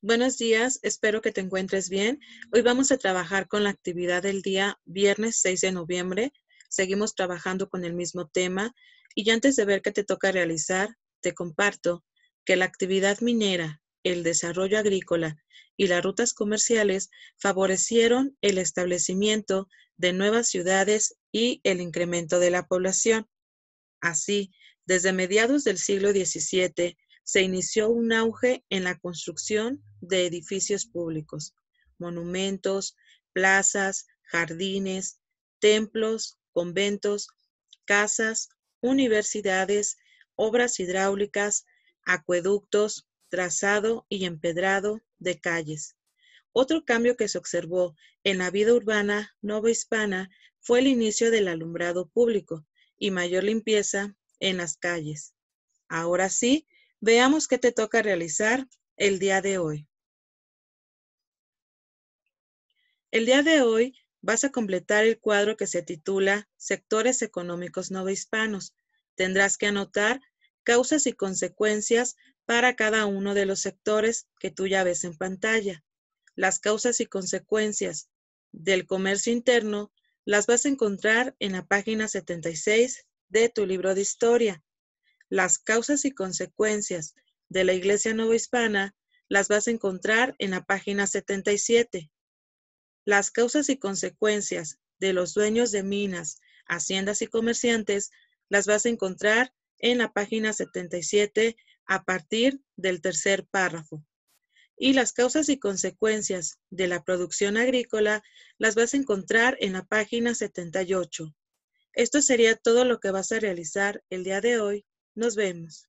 Buenos días, espero que te encuentres bien. Hoy vamos a trabajar con la actividad del día viernes 6 de noviembre. Seguimos trabajando con el mismo tema y antes de ver qué te toca realizar, te comparto que la actividad minera, el desarrollo agrícola y las rutas comerciales favorecieron el establecimiento de nuevas ciudades y el incremento de la población. Así, desde mediados del siglo XVII, se inició un auge en la construcción de edificios públicos, monumentos, plazas, jardines, templos, conventos, casas, universidades, obras hidráulicas, acueductos, trazado y empedrado de calles. Otro cambio que se observó en la vida urbana novohispana fue el inicio del alumbrado público y mayor limpieza en las calles. Ahora sí, Veamos qué te toca realizar el día de hoy. El día de hoy vas a completar el cuadro que se titula Sectores económicos Hispanos. Tendrás que anotar causas y consecuencias para cada uno de los sectores que tú ya ves en pantalla. Las causas y consecuencias del comercio interno las vas a encontrar en la página 76 de tu libro de historia las causas y consecuencias de la Iglesia Nueva Hispana las vas a encontrar en la página 77. Las causas y consecuencias de los dueños de minas, haciendas y comerciantes las vas a encontrar en la página 77 a partir del tercer párrafo. Y las causas y consecuencias de la producción agrícola las vas a encontrar en la página 78. Esto sería todo lo que vas a realizar el día de hoy nos vemos.